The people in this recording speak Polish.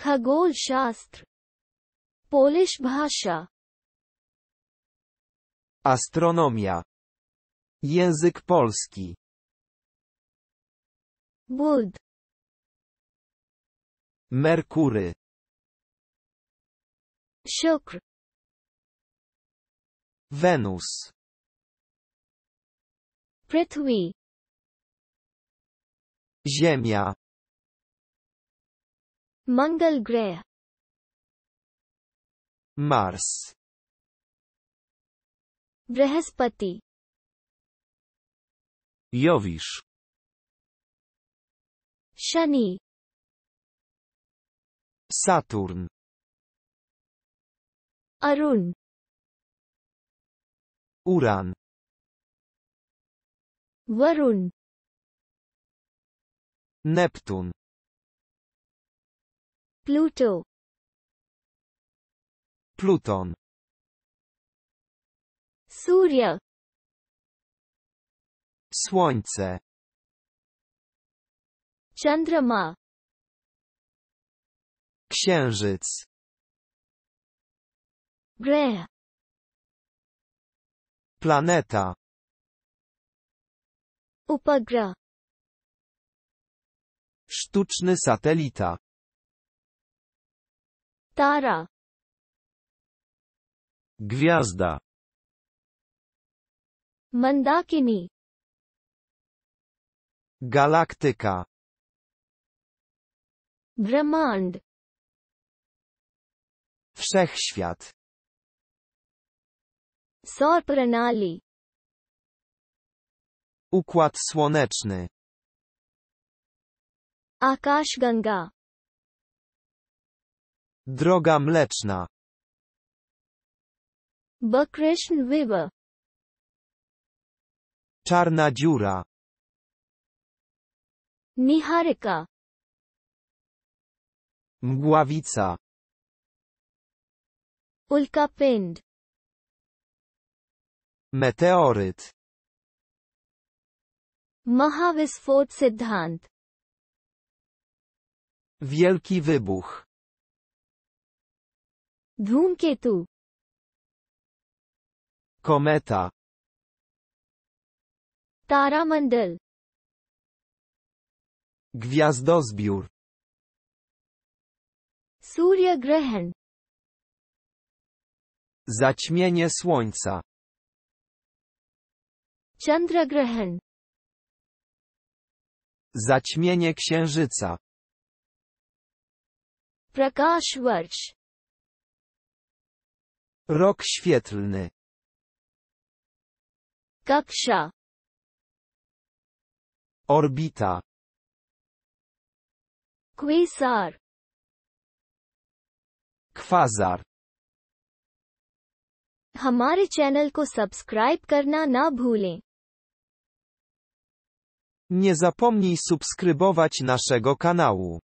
खगोल शास्त्र पोलिश भाषा Astronomia. Język polski. Bud. Merkury. Szukr. Wenus. Prithvi. Ziemia. Mangal ग्रह मार्स बृहस्पति यविश Shani Saturn Arun Uran Varun Neptun Pluto. Pluton. Surya. Słońce. Chandrama. Księżyc. Greh. Planeta. Upagra. Sztuczny satelita. Stara. Gwiazda. Mandakini. Galaktyka. Brahmand. Wszechświat. sorpranali Układ słoneczny. Akash Ganga. Droga mleczna. Bakrishn River. Czarna dziura. Niharika. Mgławica. Ulkapind. Meteoryt. Mahavisfot Siddhant. Wielki wybuch. Dhumketu. Kometa. Taramandal. Gwiazdozbiór. Surya Grahan. Zaćmienie słońca. Chandra Grahan. Zaćmienie księżyca. Prakash Varsh. Rok świetlny. Kaksza. Orbita. Quasar. Kwazar. हमारे channel को subscribe Nie zapomnij subskrybować naszego kanału.